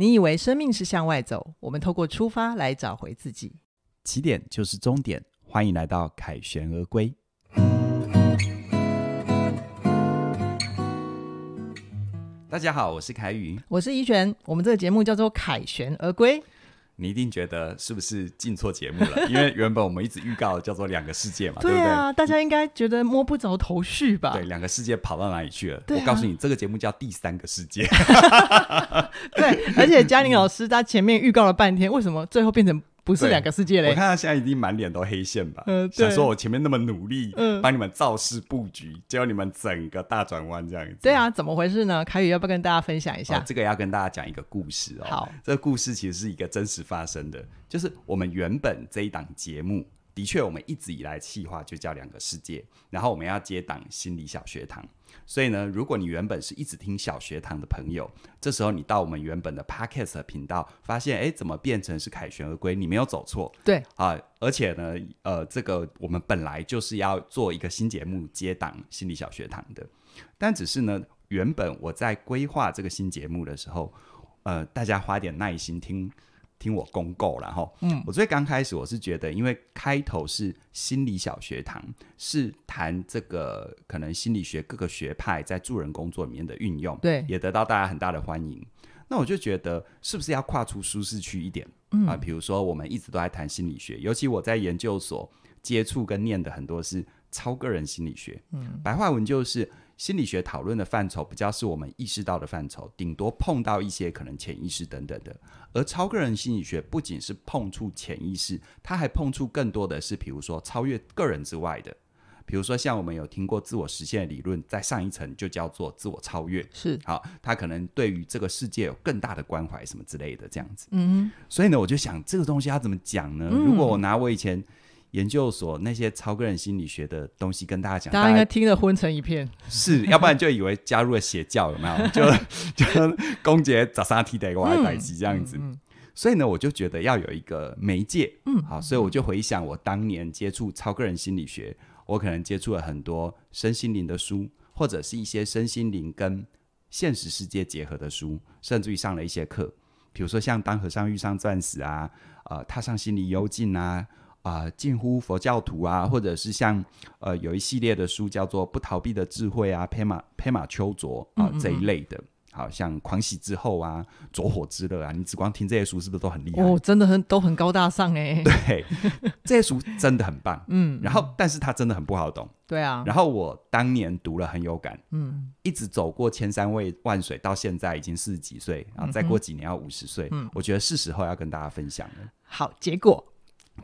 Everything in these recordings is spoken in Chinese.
你以为生命是向外走，我们透过出发来找回自己。起点就是终点。欢迎来到凯旋而归。大家好，我是凯宇，我是怡璇。我们这个节目叫做《凯旋而归》。你一定觉得是不是进错节目了？因为原本我们一直预告叫做两个世界嘛，对对啊？大家应该觉得摸不着头绪吧？对，两个世界跑到哪里去了？我告诉你，这个节目叫第三个世界。对，而且嘉玲老师她前面预告了半天，为什么最后变成？不是两个世界嘞！我看他现在已经满脸都黑线吧，想说我前面那么努力，帮你们造势布局，教你们整个大转弯这样。对啊，怎么回事呢？凯宇要不要跟大家分享一下？这个要跟大家讲一个故事哦。好，这个故事其实是一个真实发生的，就是我们原本这一档节目。的确，我们一直以来计划就叫两个世界，然后我们要接档心理小学堂。所以呢，如果你原本是一直听小学堂的朋友，这时候你到我们原本的 podcast 频道，发现哎，怎么变成是凯旋而归？你没有走错，对啊。而且呢，呃，这个我们本来就是要做一个新节目接档心理小学堂的，但只是呢，原本我在规划这个新节目的时候，呃，大家花点耐心听。听我公告了哈，嗯，我最刚开始我是觉得，因为开头是心理小学堂，是谈这个可能心理学各个学派在助人工作里面的运用，对，也得到大家很大的欢迎。那我就觉得是不是要跨出舒适区一点？嗯啊，比如说我们一直都在谈心理学，尤其我在研究所接触跟念的很多是超个人心理学，嗯，白话文就是。心理学讨论的范畴比较是我们意识到的范畴，顶多碰到一些可能潜意识等等的。而超个人心理学不仅是碰触潜意识，它还碰触更多的是，比如说超越个人之外的，比如说像我们有听过自我实现理论，在上一层就叫做自我超越。是，好，他可能对于这个世界有更大的关怀，什么之类的这样子。嗯嗯。所以呢，我就想这个东西要怎么讲呢？如果我拿我以前。研究所那些超个人心理学的东西跟大家讲，大家应该听了昏成一片，是要不然就以为加入了邪教，有没有？就就公爵找啥踢得我来摆席这样子。所以呢，我就觉得要有一个媒介，嗯，好，所以我就回想我当年接触超个人心理学，我可能接触了很多身心灵的书，或者是一些身心灵跟现实世界结合的书，甚至于上了一些课，比如说像《当和尚遇上钻石》啊，呃，踏上心灵幽静》啊。啊，近乎佛教徒啊，或者是像呃，有一系列的书叫做《不逃避的智慧》啊，佩马佩马丘卓啊这一类的，好像《狂喜之后》啊，《着火之乐》啊，你只光听这些书是不是都很厉害？哦，真的很都很高大上哎。对，这些书真的很棒。嗯，然后，但是它真的很不好懂。对啊。然后我当年读了很有感。嗯。一直走过千山万水，到现在已经四十几岁啊？再过几年要五十岁，嗯，我觉得是时候要跟大家分享了。好，结果。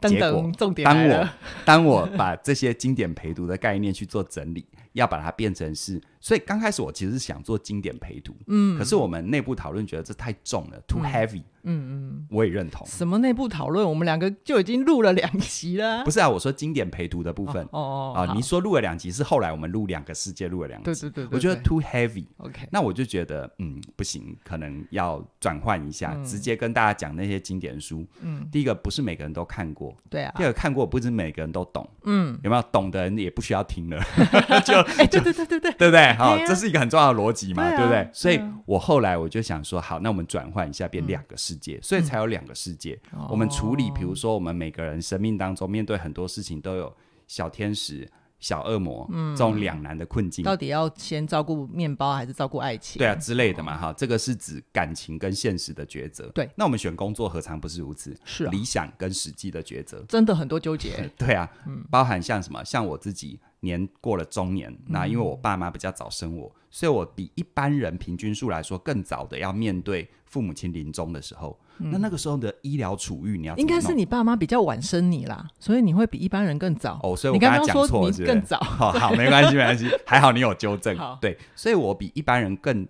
结果，当我当我把这些经典陪读的概念去做整理，要把它变成是。所以刚开始我其实想做经典陪读，嗯，可是我们内部讨论觉得这太重了，too heavy，嗯嗯，我也认同。什么内部讨论？我们两个就已经录了两集了。不是啊，我说经典陪读的部分，哦哦，啊，你说录了两集是后来我们录两个世界录了两集，对对对，我觉得 too heavy，OK，那我就觉得嗯不行，可能要转换一下，直接跟大家讲那些经典书，嗯，第一个不是每个人都看过，对啊，第二个看过不是每个人都懂，嗯，有没有懂的人也不需要听了，就哎对对对对对，对不对？好，这是一个很重要的逻辑嘛，对不对？所以我后来我就想说，好，那我们转换一下，变两个世界，所以才有两个世界。我们处理，比如说我们每个人生命当中面对很多事情，都有小天使、小恶魔这种两难的困境。到底要先照顾面包还是照顾爱情？对啊，之类的嘛，哈，这个是指感情跟现实的抉择。对，那我们选工作何尝不是如此？是理想跟实际的抉择，真的很多纠结。对啊，包含像什么，像我自己。年过了中年，那因为我爸妈比较早生我，所以我比一般人平均数来说更早的要面对父母亲临终的时候。那那个时候的医疗储蓄，你要应该是你爸妈比较晚生你啦，所以你会比一般人更早。哦，所以我刚刚讲错，你更早。好，好，没关系，没关系。还好你有纠正。对，所以我比一般人更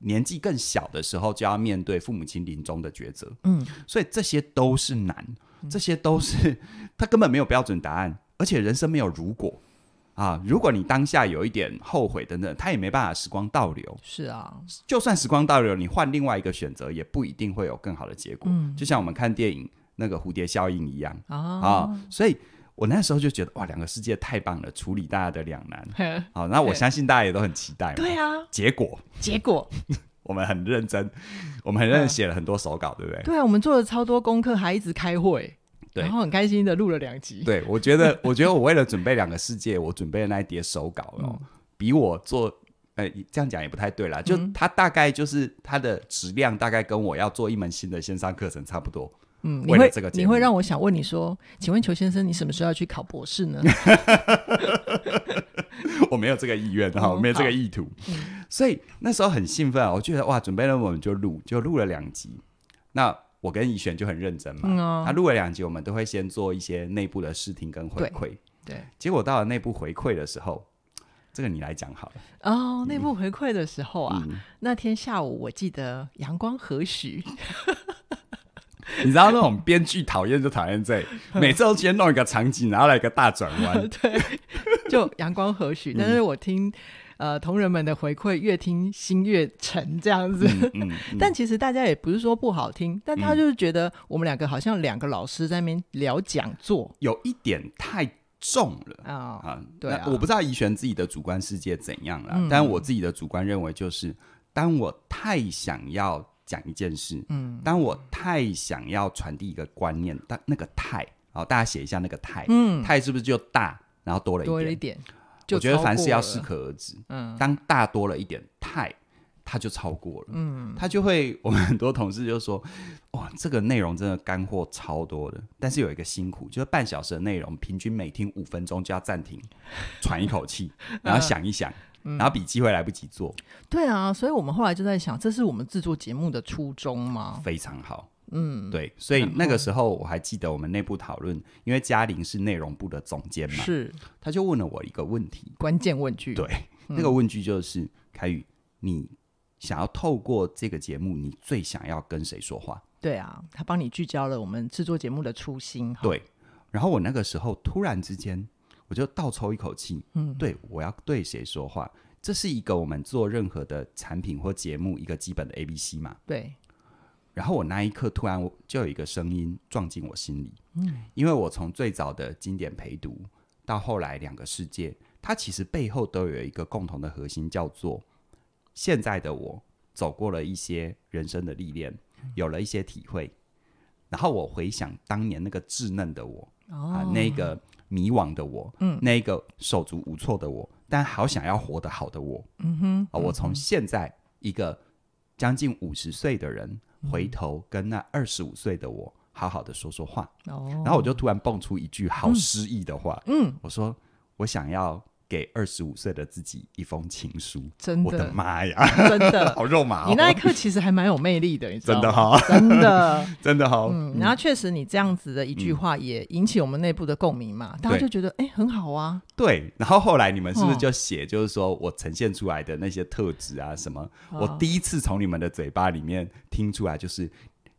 年纪更小的时候就要面对父母亲临终的抉择。嗯，所以这些都是难，这些都是他根本没有标准答案，而且人生没有如果。啊，如果你当下有一点后悔等等，他也没办法时光倒流。是啊，就算时光倒流，你换另外一个选择，也不一定会有更好的结果。嗯，就像我们看电影那个蝴蝶效应一样。啊，所以我那时候就觉得哇，两个世界太棒了，处理大家的两难。好，那我相信大家也都很期待。对啊，结果，结果，我们很认真，我们很认真写了很多手稿，对不对？对啊，我们做了超多功课，还一直开会。对，然后很开心的录了两集。对，我觉得，我觉得我为了准备两个世界，我准备的那一叠手稿哦，比我做，诶，这样讲也不太对啦，就它大概就是它的质量，大概跟我要做一门新的线上课程差不多。嗯，为会这个，你会让我想问你说，请问裘先生，你什么时候要去考博士呢？我没有这个意愿哈，我没有这个意图。所以那时候很兴奋，我觉得哇，准备了我们就录，就录了两集。那。我跟怡璇就很认真嘛，他录了两集，我们都会先做一些内部的试听跟回馈。对，结果到了内部回馈的时候，这个你来讲好了。哦，内部回馈的时候啊，那天下午我记得阳光何许？你知道那种编剧讨厌就讨厌这，每次都先弄一个场景，然后来一个大转弯。对，就阳光何许？但是我听。呃，同仁们的回馈越听心越沉这样子，但其实大家也不是说不好听，但他就是觉得我们两个好像两个老师在那边聊讲座，有一点太重了啊！对，我不知道怡璇自己的主观世界怎样了，但我自己的主观认为就是，当我太想要讲一件事，嗯，当我太想要传递一个观念，但那个太，好、大家写一下那个太，嗯，太是不是就大，然后多了一点？我觉得凡事要适可而止。嗯，当大多了一点，太，他就超过了。嗯，他就会我们很多同事就说：“哇，这个内容真的干货超多的。”但是有一个辛苦，就是半小时的内容，平均每听五分钟就要暂停，喘一口气，然后想一想，然后笔记会来不及做。对啊，所以我们后来就在想，这是我们制作节目的初衷吗？非常好。嗯，对，所以那个时候我还记得我们内部讨论，因为嘉玲是内容部的总监嘛，是，他就问了我一个问题，关键问句，对，那个问句就是，凯宇，你想要透过这个节目，你最想要跟谁说话？对啊，他帮你聚焦了我们制作节目的初心。对，然后我那个时候突然之间，我就倒抽一口气，嗯，对我要对谁说话？这是一个我们做任何的产品或节目一个基本的 A B C 嘛？对。然后我那一刻突然就有一个声音撞进我心里，嗯，因为我从最早的经典陪读到后来两个世界，它其实背后都有一个共同的核心，叫做现在的我走过了一些人生的历练，有了一些体会。然后我回想当年那个稚嫩的我啊，那个迷惘的我，嗯，那个手足无措的我，但好想要活得好的我，嗯哼啊，我从现在一个将近五十岁的人。回头跟那二十五岁的我好好的说说话，然后我就突然蹦出一句好诗意的话，嗯，我说我想要。给二十五岁的自己一封情书，真的，我的妈呀，真的 好肉麻。你那一刻其实还蛮有魅力的，你知道吗？真的哈，真的 真的哈。嗯，然后确实你这样子的一句话也引起我们内部的共鸣嘛，大家就觉得哎很好啊。对，然后后来你们是不是就写，就是说我呈现出来的那些特质啊，什么，我第一次从你们的嘴巴里面听出来，就是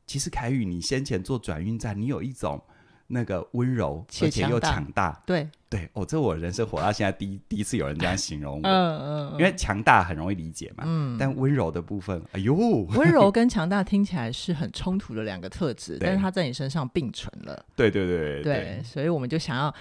其实凯宇，你先前做转运站，你有一种。那个温柔，而且又强大。对对，哦，这我人生活到现在第一第一次有人这样形容我，嗯嗯。因为强大很容易理解嘛，嗯。但温柔的部分，哎呦，温柔跟强大听起来是很冲突的两个特质，但是它在你身上并存了。对对对对。所以我们就想要，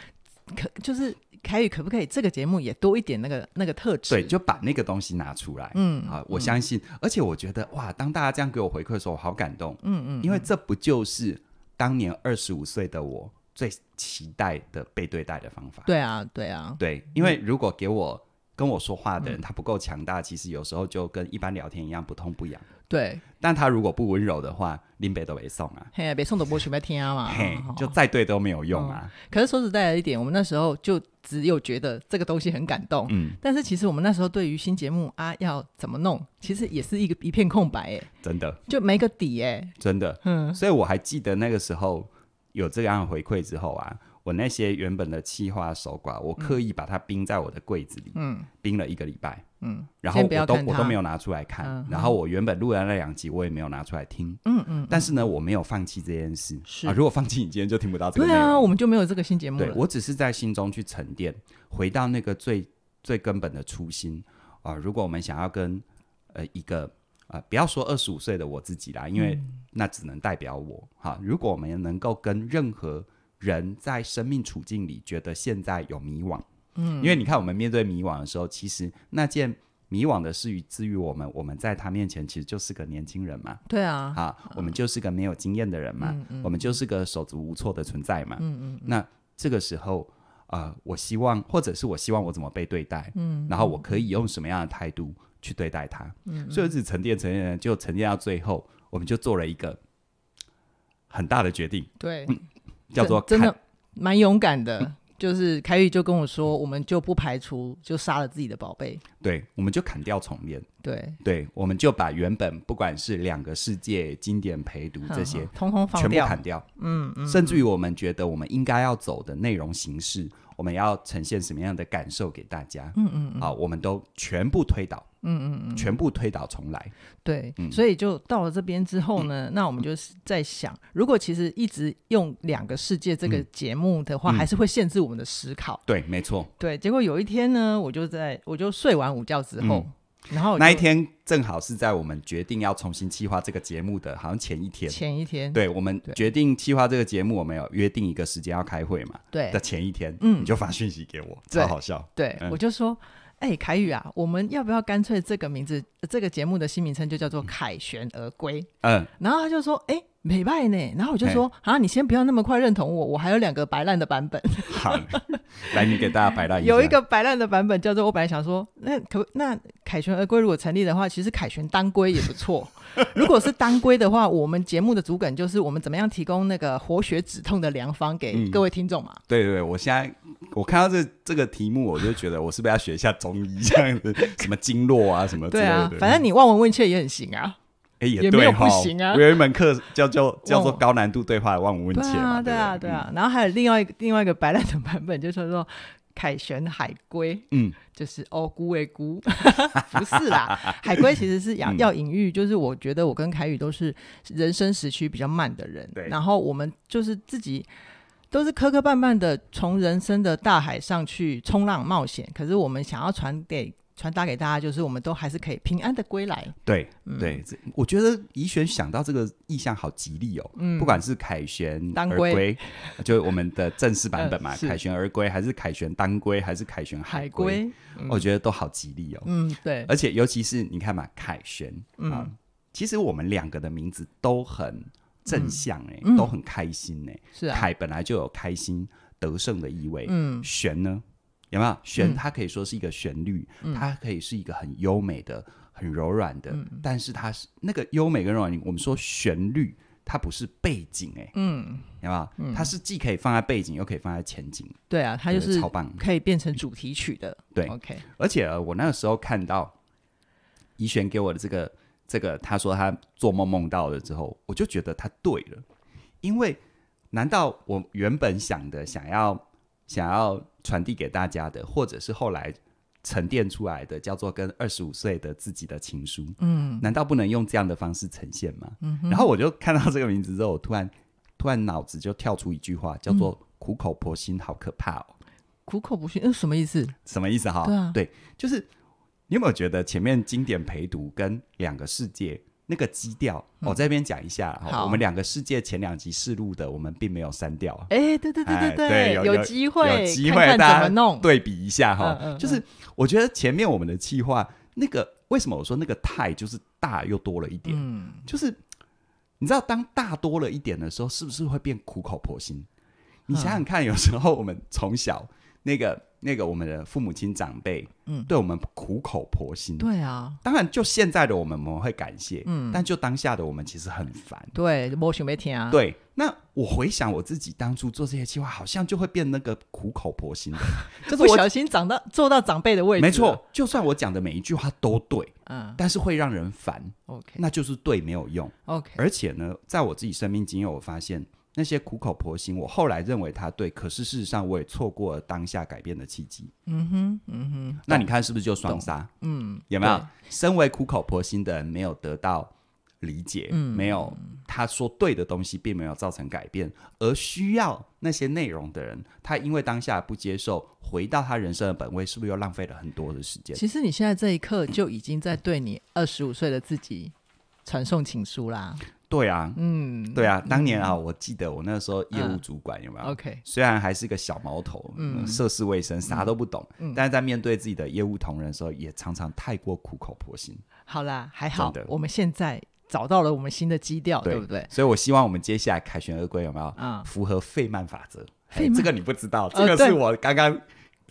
可就是凯宇，可不可以这个节目也多一点那个那个特质？对，就把那个东西拿出来。嗯啊，我相信，而且我觉得哇，当大家这样给我回馈的时候，我好感动。嗯嗯，因为这不就是。当年二十五岁的我最期待的被对待的方法，对啊，对啊，对，因为如果给我跟我说话的人他不够强大，其实有时候就跟一般聊天一样，不痛不痒。对，但他如果不温柔的话，林北都没送啊。嘿，别送都不去买听啊嘛。嘿，就再对都没有用啊。可是说实在一点，我们那时候就只有觉得这个东西很感动。嗯，但是其实我们那时候对于新节目啊要怎么弄，其实也是一个一片空白哎，真的，就没个底哎，真的。嗯，所以我还记得那个时候有这样回馈之后啊。我那些原本的气划守寡，我刻意把它冰在我的柜子里，冰了一个礼拜。嗯，然后我都我都没有拿出来看。然后我原本录的那两集，我也没有拿出来听。嗯嗯。但是呢，我没有放弃这件事。是啊，如果放弃，你今天就听不到这个。对啊，我们就没有这个新节目。对，我只是在心中去沉淀，回到那个最最根本的初心啊！如果我们想要跟呃一个呃，不要说二十五岁的我自己啦，因为那只能代表我哈。如果我们能够跟任何人在生命处境里觉得现在有迷惘，嗯，因为你看，我们面对迷惘的时候，其实那件迷惘的事与治愈我们，我们在他面前其实就是个年轻人嘛，对啊，啊，我们就是个没有经验的人嘛，我们就是个手足无措的存在嘛，嗯嗯，那这个时候啊，我希望或者是我希望我怎么被对待，嗯，然后我可以用什么样的态度去对待他，嗯，所以自沉淀沉淀就沉淀到最后，我们就做了一个很大的决定，对。叫做真的蛮勇敢的，就是凯宇就跟我说，我们就不排除就杀了自己的宝贝，对，我们就砍掉重练，对对，我们就把原本不管是两个世界、经典陪读这些，通通全部砍掉，嗯，甚至于我们觉得我们应该要走的内容形式。我们要呈现什么样的感受给大家？嗯嗯好，我们都全部推倒，嗯嗯嗯，全部推倒重来。对，所以就到了这边之后呢，那我们就是在想，如果其实一直用两个世界这个节目的话，还是会限制我们的思考。对，没错。对，结果有一天呢，我就在我就睡完午觉之后。然后那一天正好是在我们决定要重新计划这个节目的好像前一天，前一天，对我们决定计划这个节目，我们有约定一个时间要开会嘛？对的，前一天，嗯，你就发讯息给我，超好笑。对我就说，哎，凯宇啊，我们要不要干脆这个名字，这个节目的新名称就叫做《凯旋而归》？嗯，然后他就说，哎。美白呢，然后我就说啊，你先不要那么快认同我，我还有两个白烂的版本。好，来你给大家白烂一下。有一个白烂的版本叫做，我本来想说，那可那凯旋而归如果成立的话，其实凯旋当归也不错。如果是当归的话，我们节目的主梗就是我们怎么样提供那个活血止痛的良方给各位听众嘛。对对，我现在我看到这这个题目，我就觉得我是不是要学一下中医这样子，什么经络啊什么之类的。反正你望闻问切也很行啊。哎，也没有不行啊！我有一门课叫叫叫做高难度对话，万无问失。对啊，对啊，对啊。然后还有另外一个另外一个白烂的版本，就是说凯旋海龟，嗯，就是哦咕喂咕，不是啦，海龟其实是要要隐喻，就是我觉得我跟凯宇都是人生时区比较慢的人，对。然后我们就是自己都是磕磕绊绊的从人生的大海上去冲浪冒险，可是我们想要传给。传达给大家，就是我们都还是可以平安的归来。对对，我觉得怡玄想到这个意象好吉利哦。嗯，不管是凯旋当归，就我们的正式版本嘛，凯旋而归，还是凯旋当归，还是凯旋海归，我觉得都好吉利哦。嗯，对，而且尤其是你看嘛，凯旋啊，其实我们两个的名字都很正向哎，都很开心哎。是凯本来就有开心得胜的意味，嗯，玄呢？有没有旋？它可以说是一个旋律，它可以是一个很优美的、很柔软的。但是它是那个优美跟柔软，我们说旋律，它不是背景哎。嗯，有没有？它是既可以放在背景，又可以放在前景。对啊，它就是超棒，可以变成主题曲的。对，OK。而且我那个时候看到怡璇给我的这个这个，他说他做梦梦到了之后，我就觉得他对了，因为难道我原本想的想要？想要传递给大家的，或者是后来沉淀出来的，叫做跟二十五岁的自己的情书，嗯，难道不能用这样的方式呈现吗？嗯，然后我就看到这个名字之后，我突然突然脑子就跳出一句话，叫做苦口婆心，好可怕哦！苦口婆心，那什么意思？什么意思哈？对啊，对，就是你有没有觉得前面经典陪读跟两个世界？那个基调，我这边讲一下。我们两个世界前两集试录的，我们并没有删掉。哎，对对对对对，有机会，有机会，怎家弄？对比一下哈，就是我觉得前面我们的计划，那个为什么我说那个太就是大又多了一点？嗯，就是你知道，当大多了一点的时候，是不是会变苦口婆心？你想想看，有时候我们从小那个。那个我们的父母亲长辈，嗯，对我们苦口婆心。对啊，当然就现在的我们，我们会感谢。嗯，但就当下的我们，其实很烦。对，我想没听啊。对，那我回想我自己当初做这些计划，好像就会变那个苦口婆心，的，就是不小心长到坐到长辈的位置。没错，就算我讲的每一句话都对，嗯，但是会让人烦。OK，那就是对没有用。OK，而且呢，在我自己生命经验，我发现。那些苦口婆心，我后来认为他对，可是事实上我也错过了当下改变的契机。嗯哼，嗯哼。那你看是不是就双杀？嗯，有没有？身为苦口婆心的人，没有得到理解，没有他说对的东西，并没有造成改变，而需要那些内容的人，他因为当下不接受，回到他人生的本位，是不是又浪费了很多的时间？其实你现在这一刻就已经在对你二十五岁的自己传送情书啦。对啊，嗯，对啊，当年啊，我记得我那时候业务主管有没有？OK，虽然还是一个小毛头，涉世未深，啥都不懂，但是在面对自己的业务同仁时候，也常常太过苦口婆心。好啦，还好，我们现在找到了我们新的基调，对不对？所以我希望我们接下来凯旋而归，有没有？啊，符合费曼法则，这个你不知道，这个是我刚刚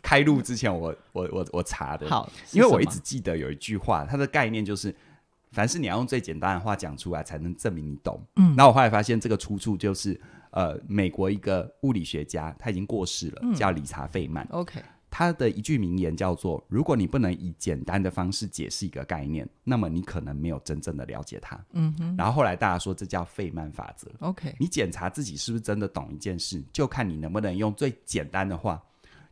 开录之前，我我我我查的，好，因为我一直记得有一句话，它的概念就是。凡是你要用最简单的话讲出来，才能证明你懂。嗯，那我后来发现这个出处就是，呃，美国一个物理学家，他已经过世了，叫理查费曼。OK，他的一句名言叫做：“如果你不能以简单的方式解释一个概念，那么你可能没有真正的了解它。”嗯哼。然后后来大家说这叫费曼法则。OK，你检查自己是不是真的懂一件事，就看你能不能用最简单的话，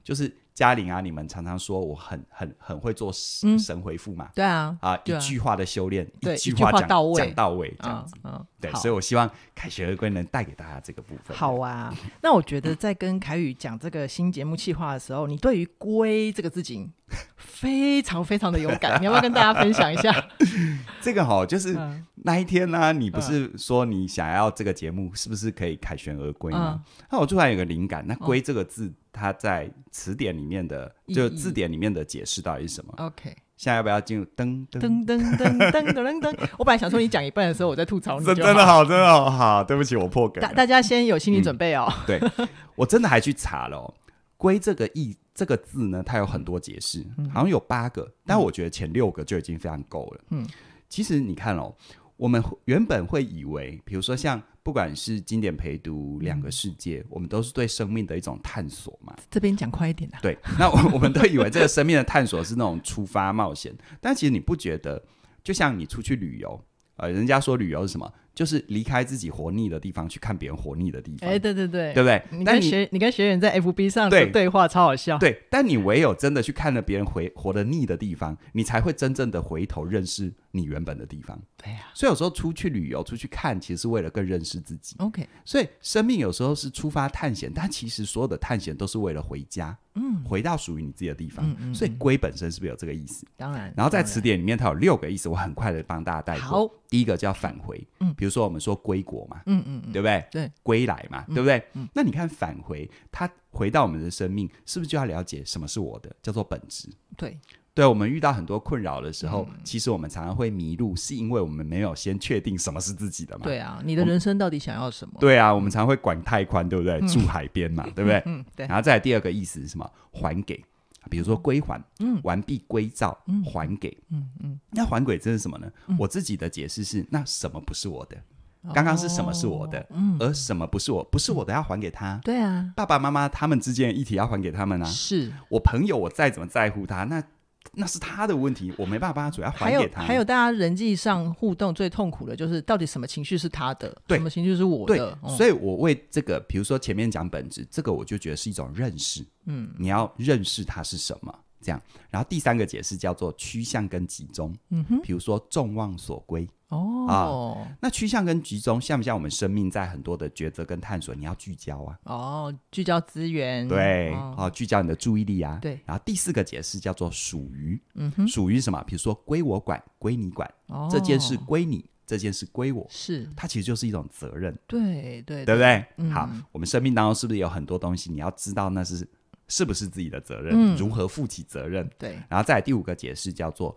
就是。嘉玲啊，你们常常说我很很很会做神回复嘛？对啊，啊，一句话的修炼，一句话讲讲到位，这样子。对，所以我希望凯旋而归能带给大家这个部分。好啊，那我觉得在跟凯宇讲这个新节目计划的时候，你对于“归”这个字眼非常非常的有感，你要不要跟大家分享一下？这个哈，就是那一天呢，你不是说你想要这个节目是不是可以凯旋而归吗？那我突然有个灵感，那“归”这个字，它在词典里面的就字典里面的解释到底是什么？OK。现在要不要进入噔噔噔噔噔噔噔？我本来想说你讲一半的时候，我在吐槽你真的好，真的好好，对不起，我破梗。大大家先有心理准备哦。对，我真的还去查了“归这个意这个字呢，它有很多解释，好像有八个，但我觉得前六个就已经非常够了。嗯，其实你看哦。我们原本会以为，比如说像不管是经典陪读两个世界，我们都是对生命的一种探索嘛。这边讲快一点啦。对，那我 我们都以为这个生命的探索是那种出发冒险，但其实你不觉得？就像你出去旅游，呃，人家说旅游是什么？就是离开自己活腻的地方，去看别人活腻的地方。哎，对对对，对不对？你跟学你跟学员在 FB 上的对话超好笑。对，但你唯有真的去看了别人回活得腻的地方，你才会真正的回头认识你原本的地方。对呀，所以有时候出去旅游、出去看，其实是为了更认识自己。OK，所以生命有时候是出发探险，但其实所有的探险都是为了回家，嗯，回到属于你自己的地方。所以归本身是不是有这个意思？当然。然后在词典里面，它有六个意思，我很快的帮大家带过。第一个叫返回，嗯，比如。如说我们说归国嘛，嗯嗯，对不对？对，归来嘛，对不对？嗯，那你看返回，他回到我们的生命，是不是就要了解什么是我的，叫做本质？对，对。我们遇到很多困扰的时候，其实我们常常会迷路，是因为我们没有先确定什么是自己的嘛？对啊，你的人生到底想要什么？对啊，我们常会管太宽，对不对？住海边嘛，对不对？嗯，然后再第二个意思是什么？还给。比如说归还，完璧归赵，还给。嗯嗯，那还鬼这是什么呢？我自己的解释是，那什么不是我的？刚刚是什么是我的？而什么不是我？不是我的要还给他？对啊，爸爸妈妈他们之间一体要还给他们啊？是我朋友，我再怎么在乎他，那。那是他的问题，我没办法把主要还给他。还有大家人际上互动最痛苦的就是，到底什么情绪是他的，什么情绪是我的？所以我为这个，比如说前面讲本质，这个我就觉得是一种认识。嗯，你要认识它是什么。这样，然后第三个解释叫做趋向跟集中。嗯哼，比如说众望所归。哦啊，那趋向跟集中像不像我们生命在很多的抉择跟探索，你要聚焦啊。哦，聚焦资源。对，哦，聚焦你的注意力啊。对。然后第四个解释叫做属于。嗯哼，属于什么？比如说归我管，归你管。哦。这件事归你，这件事归我。是。它其实就是一种责任。对对，对不对？好，我们生命当中是不是有很多东西，你要知道那是。是不是自己的责任？如何负起责任？对，然后再第五个解释叫做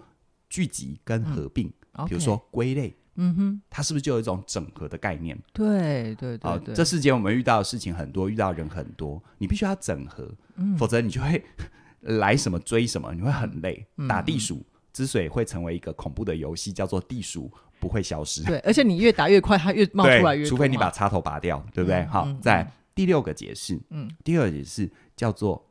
聚集跟合并，比如说归类，嗯哼，它是不是就有一种整合的概念？对对对，啊，这世间我们遇到的事情很多，遇到人很多，你必须要整合，否则你就会 来什么追什么，你会很累。打地鼠之所以会成为一个恐怖的游戏，叫做地鼠不会消失，对，而且你越打越快，它越冒出来越多。除非你把插头拔掉，对不对？好，在第六个解释，嗯，第二个解释。叫做，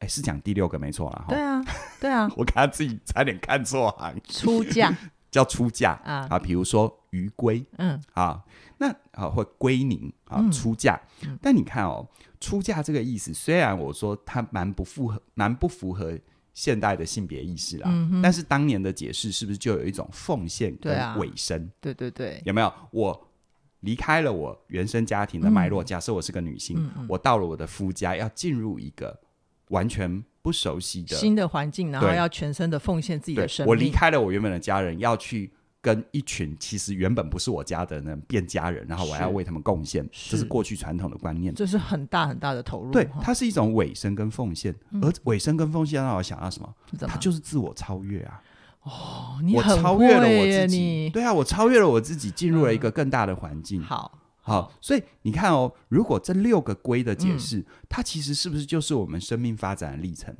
哎，是讲第六个没错了哈。对啊，对啊，我刚刚自己差点看错。出嫁 叫出嫁啊，啊，比如说余归，嗯，啊，那啊会归宁啊，出嫁。但你看哦，出嫁这个意思，虽然我说它蛮不符合，蛮不符合现代的性别意识啦，但是当年的解释是不是就有一种奉献跟委身？对对对，有没有我？离开了我原生家庭的脉络，假设我是个女性，我到了我的夫家，要进入一个完全不熟悉的新的环境，然后要全身的奉献自己的生命。我离开了我原本的家人，要去跟一群其实原本不是我家的人变家人，然后我要为他们贡献，这是过去传统的观念，这是很大很大的投入。对，它是一种尾声跟奉献，而尾声跟奉献让我想到什么？它就是自我超越啊。哦，我超越了我自己，对啊，我超越了我自己，进入了一个更大的环境。好，好，所以你看哦，如果这六个龟的解释，它其实是不是就是我们生命发展的历程？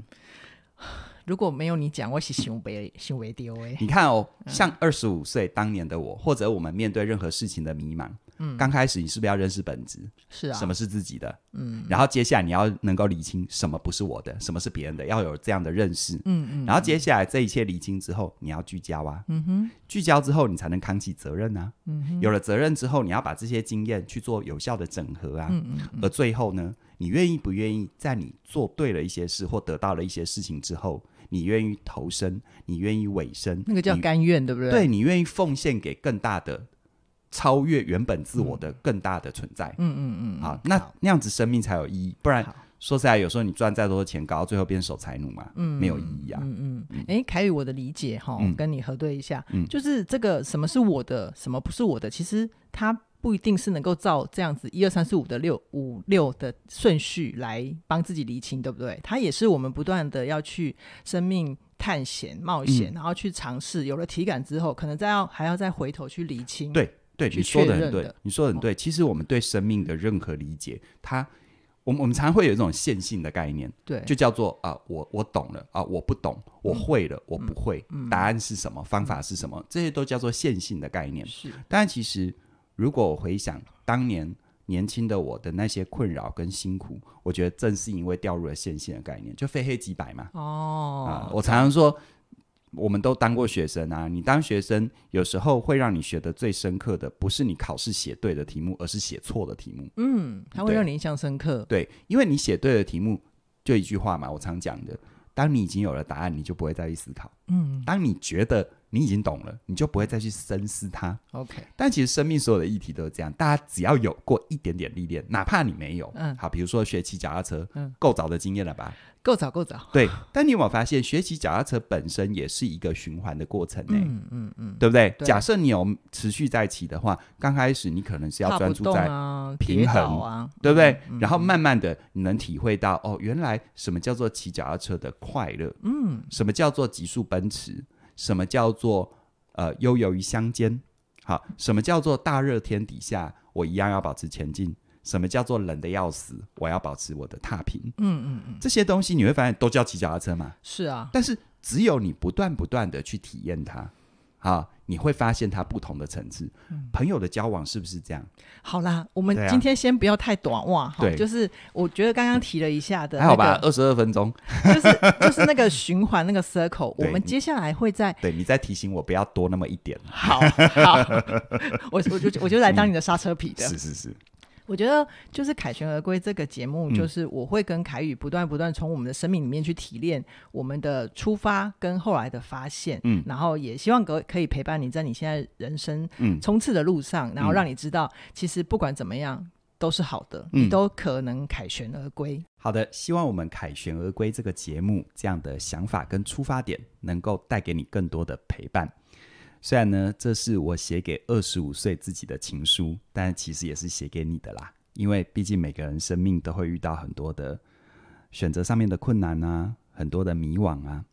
如果没有你讲，我是雄伟雄伟丢哎。你看哦，像二十五岁当年的我，或者我们面对任何事情的迷茫。嗯，刚开始你是不是要认识本质？是啊，什么是自己的？嗯，然后接下来你要能够理清什么不是我的，什么是别人的，要有这样的认识。嗯嗯。然后接下来这一切理清之后，你要聚焦啊。嗯哼。聚焦之后，你才能扛起责任啊。嗯嗯。有了责任之后，你要把这些经验去做有效的整合啊。嗯嗯。而最后呢，你愿意不愿意在你做对了一些事或得到了一些事情之后，你愿意投身，你愿意委身，那个叫甘愿，对不对？对，你愿意奉献给更大的。超越原本自我的更大的存在，嗯嗯嗯，好，那那样子生命才有意义，不然说实在，有时候你赚再多的钱，搞到最后变守财奴嘛，嗯，没有意义啊，嗯嗯，哎，凯宇，我的理解哈，跟你核对一下，嗯，就是这个什么是我的，什么不是我的，其实它不一定是能够照这样子一二三四五的六五六的顺序来帮自己理清，对不对？它也是我们不断的要去生命探险、冒险，然后去尝试，有了体感之后，可能再要还要再回头去理清，对。对，你说的很对，你说的很对。其实我们对生命的任何理解，它，我们我们常会有这种线性的概念，对，就叫做啊，我我懂了啊，我不懂，我会了，我不会，答案是什么，方法是什么，这些都叫做线性的概念。是，但其实，如果我回想当年年轻的我的那些困扰跟辛苦，我觉得正是因为掉入了线性的概念，就非黑即白嘛。哦，啊，我常常说。我们都当过学生啊，你当学生有时候会让你学的最深刻的，不是你考试写对的题目，而是写错的题目。嗯，它会让你印象深刻。对，因为你写对的题目就一句话嘛，我常讲的，当你已经有了答案，你就不会再去思考。嗯，当你觉得。你已经懂了，你就不会再去深思它。OK，但其实生命所有的议题都是这样，大家只要有过一点点历练，哪怕你没有，嗯，好，比如说学骑脚踏车，嗯，够早的经验了吧？够早，够早。对，但你有没有发现，学骑脚踏车本身也是一个循环的过程呢？嗯嗯嗯，对不对？假设你有持续在骑的话，刚开始你可能是要专注在平衡啊，对不对？然后慢慢的，你能体会到哦，原来什么叫做骑脚踏车的快乐？嗯，什么叫做急速奔驰？什么叫做呃悠游于乡间？好，什么叫做大热天底下我一样要保持前进？什么叫做冷的要死，我要保持我的踏频？嗯嗯嗯，这些东西你会发现都叫骑脚踏车嘛？是啊，但是只有你不断不断的去体验它。啊，你会发现它不同的层次。朋友的交往是不是这样？好啦，我们今天先不要太短哇。对，就是我觉得刚刚提了一下的。好吧，二十二分钟，就是就是那个循环那个 circle。我们接下来会在对你再提醒我不要多那么一点。好好，我我就我就来当你的刹车皮的。是 是是。我觉得就是《凯旋而归》这个节目，就是我会跟凯宇不断不断从我们的生命里面去提炼我们的出发跟后来的发现，嗯，然后也希望可可以陪伴你在你现在人生嗯冲刺的路上，然后让你知道，其实不管怎么样都是好的，你都可能凯旋而归。好的，希望我们《凯旋而归》这个节目这样的想法跟出发点，能够带给你更多的陪伴。虽然呢，这是我写给二十五岁自己的情书，但其实也是写给你的啦。因为毕竟每个人生命都会遇到很多的选择上面的困难啊，很多的迷惘啊。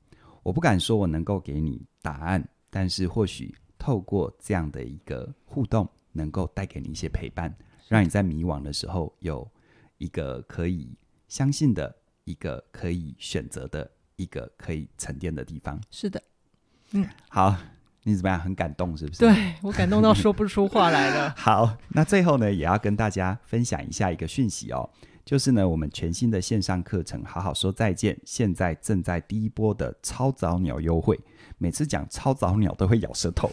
我不敢说我能够给你答案，但是或许透过这样的一个互动，能够带给你一些陪伴，让你在迷惘的时候有一个可以相信的、一个可以选择的、一个可以沉淀的地方。是的，嗯，好。你怎么样？很感动是不是？对我感动到说不出话来了。好，那最后呢，也要跟大家分享一下一个讯息哦，就是呢，我们全新的线上课程《好好说再见》现在正在第一波的超早鸟优惠，每次讲超早鸟都会咬舌头，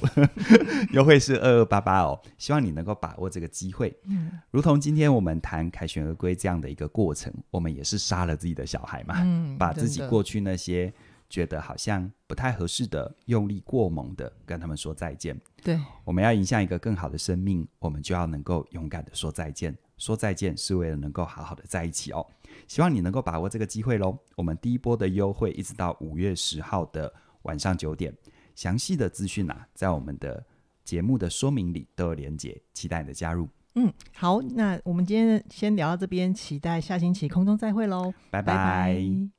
优惠是二二八八哦，希望你能够把握这个机会。嗯，如同今天我们谈凯旋而归这样的一个过程，我们也是杀了自己的小孩嘛，把自己过去那些。觉得好像不太合适的，用力过猛的跟他们说再见。对，我们要迎向一个更好的生命，我们就要能够勇敢的说再见。说再见是为了能够好好的在一起哦。希望你能够把握这个机会喽。我们第一波的优惠一直到五月十号的晚上九点，详细的资讯啊，在我们的节目的说明里都有连接，期待你的加入。嗯，好，那我们今天先聊到这边，期待下星期空中再会喽。拜拜。